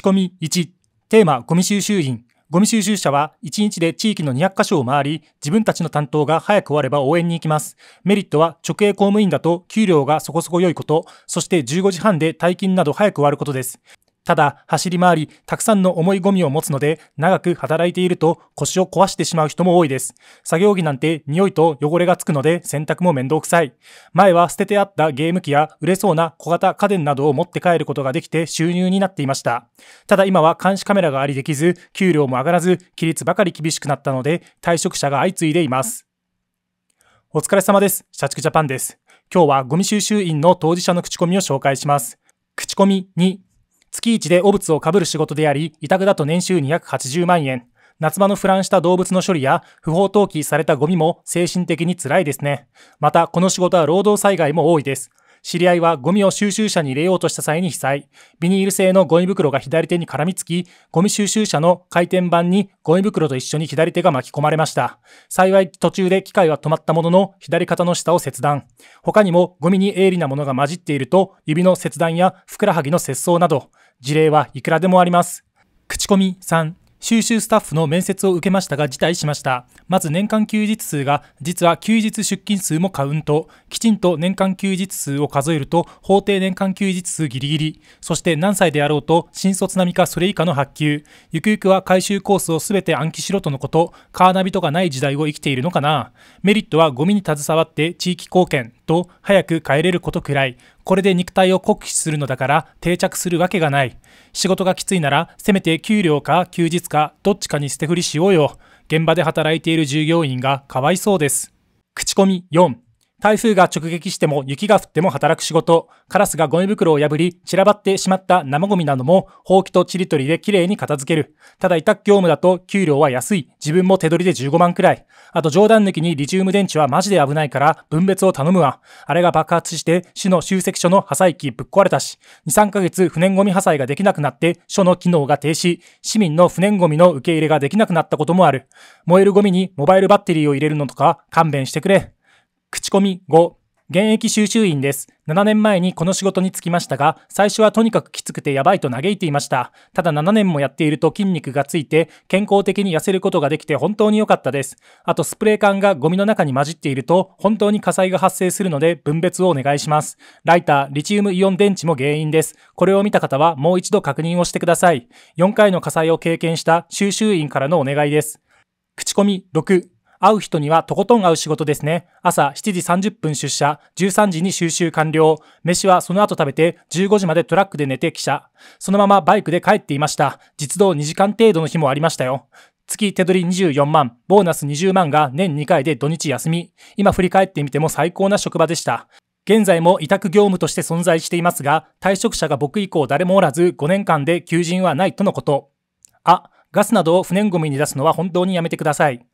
仕込み1、テーマ、ゴミ収集員。ゴミ収集車は1日で地域の200カ所を回り、自分たちの担当が早く終われば応援に行きます。メリットは直営公務員だと給料がそこそこ良いこと、そして15時半で退勤など早く終わることです。ただ走り回りたくさんの重いゴミを持つので長く働いていると腰を壊してしまう人も多いです作業着なんて匂いと汚れがつくので洗濯も面倒くさい前は捨ててあったゲーム機や売れそうな小型家電などを持って帰ることができて収入になっていましたただ今は監視カメラがありできず給料も上がらず規律ばかり厳しくなったので退職者が相次いでいますお疲れ様です社畜ジャパンです今日はゴミ収集員の当事者の口コミを紹介します口コミ2月一で汚物をかぶる仕事であり、委託だと年収280万円。夏場の腐乱した動物の処理や不法投棄されたゴミも精神的に辛いですね。また、この仕事は労働災害も多いです。知り合いはゴミを収集車に入れようとした際に被災。ビニール製のゴミ袋が左手に絡みつき、ゴミ収集車の回転板にゴミ袋と一緒に左手が巻き込まれました。幸い途中で機械は止まったものの、左肩の下を切断。他にもゴミに鋭利なものが混じっていると、指の切断やふくらはぎの切創など、事例はいくらでもあります。口コミ3収集スタッフの面接を受けましたが辞退しましたまず年間休日数が実は休日出勤数もカウントきちんと年間休日数を数えると法定年間休日数ギリギリそして何歳であろうと新卒並みかそれ以下の発給ゆくゆくは改修コースをすべて暗記しろとのことカーナビとかない時代を生きているのかなメリットはゴミに携わって地域貢献と早く帰れることくらいこれで肉体を酷使するのだから定着するわけがない。仕事がきついなら、せめて給料か休日かどっちかに捨て振りしようよ。現場で働いている従業員がかわいそうです。口コミ4。台風が直撃しても雪が降っても働く仕事、カラスがゴミ袋を破り散らばってしまった生ゴミなどもほうきとちりとりで綺麗に片付ける。ただ委託業務だと給料は安い。自分も手取りで15万くらい。あと冗談抜きにリチウム電池はマジで危ないから分別を頼むわ。あれが爆発して市の集積所の破砕機ぶっ壊れたし、2、3ヶ月不燃ゴミ破砕ができなくなって書の機能が停止、市民の不燃ゴミの受け入れができなくなったこともある。燃えるゴミにモバイルバッテリーを入れるのとか勘弁してくれ。口コミ5現役収集員です。7年前にこの仕事に就きましたが、最初はとにかくきつくてやばいと嘆いていました。ただ7年もやっていると筋肉がついて、健康的に痩せることができて本当に良かったです。あとスプレー缶がゴミの中に混じっていると、本当に火災が発生するので分別をお願いします。ライター、リチウムイオン電池も原因です。これを見た方はもう一度確認をしてください。4回の火災を経験した収集員からのお願いです。口コミ6会う人にはとことん会う仕事ですね。朝7時30分出社、13時に収集完了。飯はその後食べて、15時までトラックで寝て帰社。そのままバイクで帰っていました。実動2時間程度の日もありましたよ。月手取り24万、ボーナス20万が年2回で土日休み。今振り返ってみても最高な職場でした。現在も委託業務として存在していますが、退職者が僕以降誰もおらず5年間で求人はないとのこと。あ、ガスなどを不燃ゴミに出すのは本当にやめてください。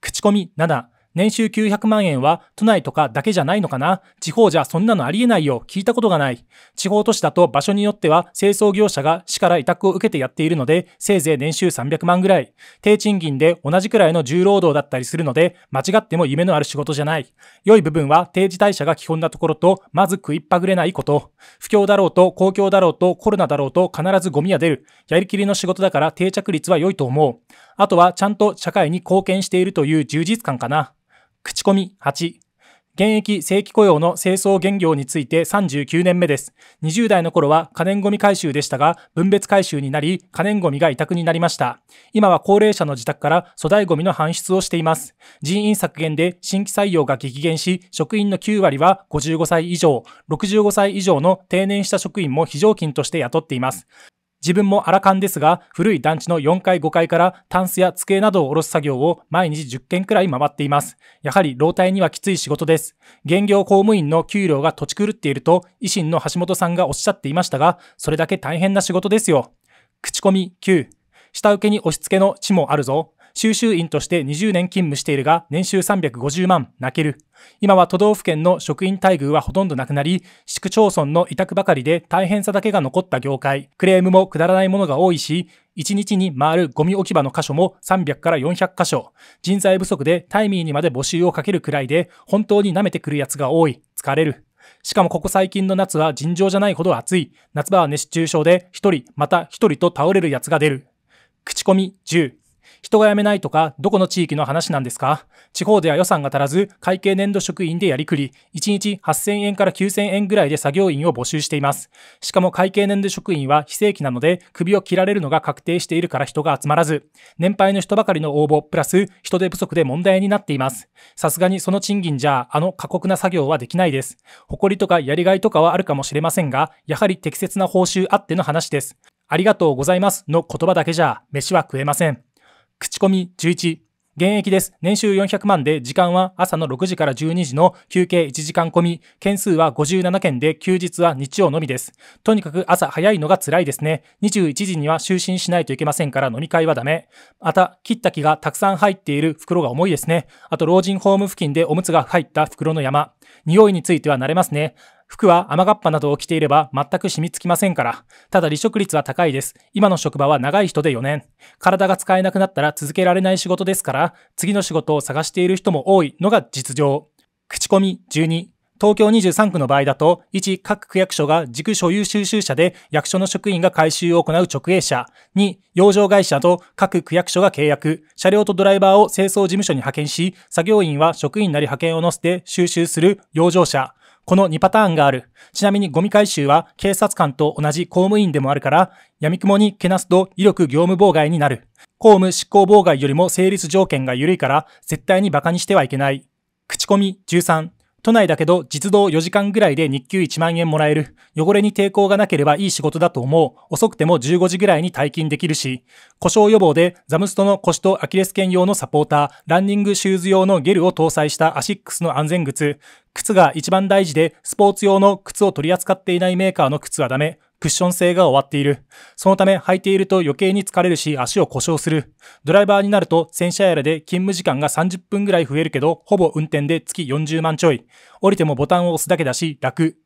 口コミ7、年収900万円は都内とかだけじゃないのかな地方じゃそんなのありえないよ。聞いたことがない。地方都市だと場所によっては清掃業者が市から委託を受けてやっているので、せいぜい年収300万ぐらい。低賃金で同じくらいの重労働だったりするので、間違っても夢のある仕事じゃない。良い部分は定時退社が基本なところと、まず食いっぱぐれないこと。不況だろうと公共だろうとコロナだろうと必ずゴミは出る。やりきりの仕事だから定着率は良いと思う。あとはちゃんと社会に貢献しているという充実感かな。口コミ8。現役正規雇用の清掃現業について39年目です。20代の頃は可燃ごみ回収でしたが、分別回収になり、可燃ごみが委託になりました。今は高齢者の自宅から粗大ごみの搬出をしています。人員削減で新規採用が激減し、職員の9割は55歳以上、65歳以上の定年した職員も非常勤として雇っています。自分も荒勘ですが、古い団地の4階5階からタンスや机などを下ろす作業を毎日10件くらい回っています。やはり老体にはきつい仕事です。現業公務員の給料が土地狂っていると、維新の橋本さんがおっしゃっていましたが、それだけ大変な仕事ですよ。口コミ9。下請けに押し付けの地もあるぞ。収集員として20年勤務しているが、年収350万、泣ける。今は都道府県の職員待遇はほとんどなくなり、市区町村の委託ばかりで大変さだけが残った業界。クレームもくだらないものが多いし、1日に回るゴミ置き場の箇所も300から400箇所。人材不足でタイミーにまで募集をかけるくらいで、本当に舐めてくるやつが多い。疲れる。しかもここ最近の夏は尋常じゃないほど暑い。夏場は熱中症で1人、また1人と倒れるやつが出る。口コミ10。人が辞めないとか、どこの地域の話なんですか地方では予算が足らず、会計年度職員でやりくり、1日8000円から9000円ぐらいで作業員を募集しています。しかも会計年度職員は非正規なので、首を切られるのが確定しているから人が集まらず、年配の人ばかりの応募、プラス人手不足で問題になっています。さすがにその賃金じゃ、あの過酷な作業はできないです。誇りとかやりがいとかはあるかもしれませんが、やはり適切な報酬あっての話です。ありがとうございますの言葉だけじゃ、飯は食えません。口コミ11。現役です。年収400万で、時間は朝の6時から12時の休憩1時間込み。件数は57件で、休日は日曜のみです。とにかく朝早いのが辛いですね。21時には就寝しないといけませんから飲み会はダメ。また、切った木がたくさん入っている袋が重いですね。あと、老人ホーム付近でおむつが入った袋の山。匂いについては慣れますね。服は雨がっぱなどを着ていれば全く染みつきませんから。ただ離職率は高いです。今の職場は長い人で4年。体が使えなくなったら続けられない仕事ですから、次の仕事を探している人も多いのが実情。口コミ12。東京23区の場合だと、1、各区役所が軸所有収集車で役所の職員が回収を行う直営者。2、養生会社と各区役所が契約。車両とドライバーを清掃事務所に派遣し、作業員は職員なり派遣を乗せて収集する養生者。この2パターンがある。ちなみにゴミ回収は警察官と同じ公務員でもあるから、闇雲にけなすと威力業務妨害になる。公務執行妨害よりも成立条件が緩いから、絶対に馬鹿にしてはいけない。口コミ13。都内だけど実動4時間ぐらいで日給1万円もらえる。汚れに抵抗がなければいい仕事だと思う。遅くても15時ぐらいに退勤できるし。故障予防でザムストの腰とアキレス腱用のサポーター、ランニングシューズ用のゲルを搭載したアシックスの安全靴。靴が一番大事で、スポーツ用の靴を取り扱っていないメーカーの靴はダメ。クッション性が終わっている。そのため履いていると余計に疲れるし足を故障する。ドライバーになると洗車やらで勤務時間が30分ぐらい増えるけど、ほぼ運転で月40万ちょい。降りてもボタンを押すだけだし楽。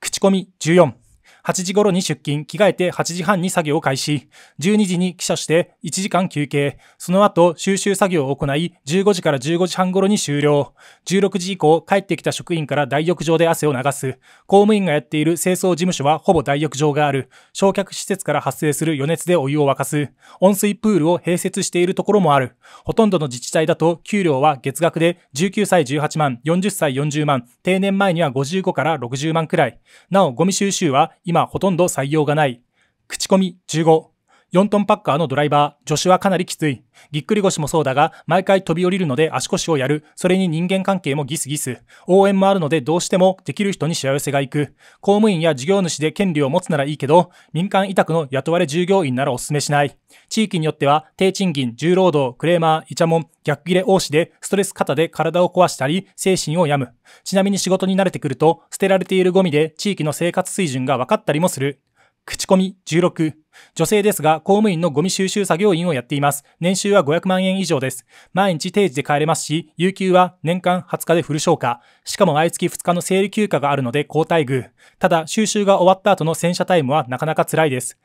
口コミ14。8時頃に出勤、着替えて8時半に作業を開始、12時に記者して1時間休憩、その後収集作業を行い、15時から15時半頃に終了、16時以降帰ってきた職員から大浴場で汗を流す、公務員がやっている清掃事務所はほぼ大浴場がある、焼却施設から発生する余熱でお湯を沸かす、温水プールを併設しているところもある、ほとんどの自治体だと給料は月額で19歳18万、40歳40万、定年前には55から60万くらい、なおゴミ収集は今今ほとんど採用がない、口コミ15、4トンパッカーのドライバー、助手はかなりきつい。ぎっくり腰もそうだが、毎回飛び降りるので足腰をやる。それに人間関係もギスギス。応援もあるのでどうしてもできる人にしわ寄せがいく。公務員や事業主で権利を持つならいいけど、民間委託の雇われ従業員ならお勧めしない。地域によっては、低賃金、重労働、クレーマー、イチャモン、逆切れ王子で、ストレス肩で体を壊したり、精神を病む。ちなみに仕事に慣れてくると、捨てられているゴミで地域の生活水準が分かったりもする。口コミ16。女性ですが、公務員のゴミ収集作業員をやっています。年収は500万円以上です。毎日定時で帰れますし、有給は年間20日でフル消化。しかも毎月2日の生理休暇があるので交代遇。ただ、収集が終わった後の洗車タイムはなかなか辛いです。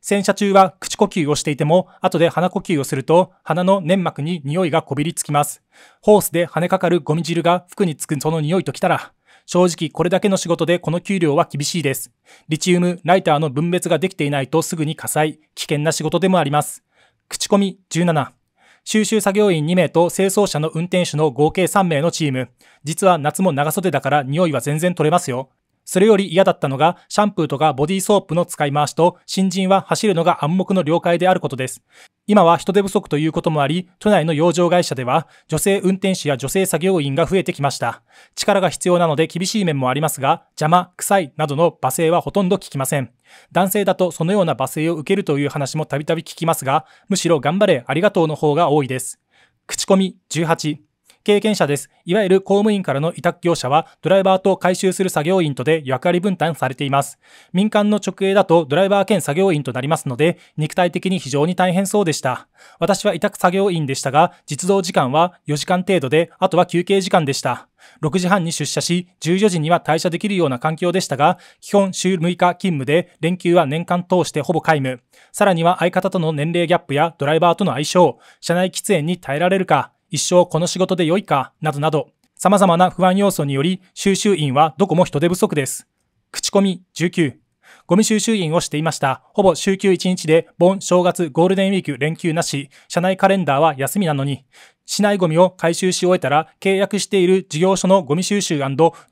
洗車中は口呼吸をしていても、後で鼻呼吸をすると、鼻の粘膜に匂いがこびりつきます。ホースで跳ねかかるゴミ汁が服につくその匂いときたら、正直これだけの仕事でこの給料は厳しいです。リチウム、ライターの分別ができていないとすぐに火災、危険な仕事でもあります。口コミ17。収集作業員2名と清掃車の運転手の合計3名のチーム。実は夏も長袖だから匂いは全然取れますよ。それより嫌だったのが、シャンプーとかボディーソープの使い回しと、新人は走るのが暗黙の了解であることです。今は人手不足ということもあり、都内の養生会社では、女性運転手や女性作業員が増えてきました。力が必要なので厳しい面もありますが、邪魔、臭いなどの罵声はほとんど聞きません。男性だとそのような罵声を受けるという話もたびたび聞きますが、むしろ頑張れ、ありがとうの方が多いです。口コミ18経験者です。いわゆる公務員からの委託業者は、ドライバーと回収する作業員とで役割分担されています。民間の直営だとドライバー兼作業員となりますので、肉体的に非常に大変そうでした。私は委託作業員でしたが、実動時間は4時間程度で、あとは休憩時間でした。6時半に出社し、14時には退社できるような環境でしたが、基本週6日勤務で、連休は年間通してほぼ皆無。さらには相方との年齢ギャップやドライバーとの相性、社内喫煙に耐えられるか、一生この仕事で良いかなどなど、様々な不安要素により収集員はどこも人手不足です。口コミ19ゴミ収集員をしていました。ほぼ週休1日で、盆、正月、ゴールデンウィーク、連休なし、社内カレンダーは休みなのに、市内ゴミを回収し終えたら、契約している事業所のゴミ収集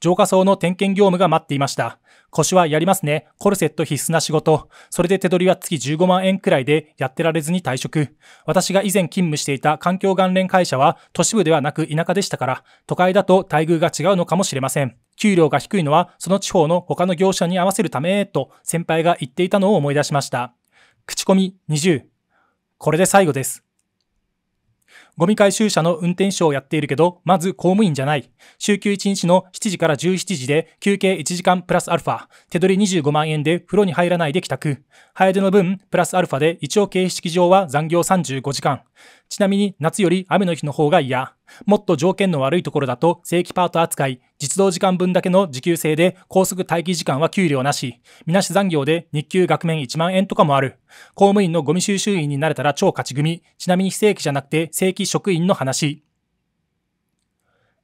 浄化層の点検業務が待っていました。腰はやりますね。コルセット必須な仕事。それで手取りは月15万円くらいでやってられずに退職。私が以前勤務していた環境関連会社は都市部ではなく田舎でしたから、都会だと待遇が違うのかもしれません。給料が低いのはその地方の他の業者に合わせるため、と先輩が言っていたのを思い出しました。口コミ20。これで最後です。ゴミ回収車の運転手をやっているけど、まず公務員じゃない。週休1日の7時から17時で休憩1時間プラスアルファ。手取り25万円で風呂に入らないで帰宅。早出の分、プラスアルファで一応形式上は残業35時間。ちなみに夏より雨の日の方が嫌。もっと条件の悪いところだと正規パート扱い、実動時間分だけの時給制で高速待機時間は給料なし、みなし残業で日給額面1万円とかもある。公務員のゴミ収集員になれたら超勝ち組。ちなみに非正規じゃなくて正規職員の話。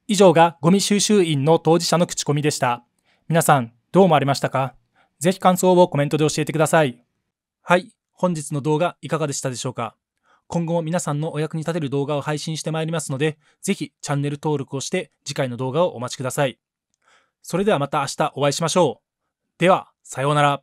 以上がゴミ収集員の当事者の口コミでした。皆さん、どう思われましたかぜひ感想をコメントで教えてください。はい、本日の動画いかがでしたでしょうか今後も皆さんのお役に立てる動画を配信してまいりますので、ぜひチャンネル登録をして次回の動画をお待ちください。それではまた明日お会いしましょう。では、さようなら。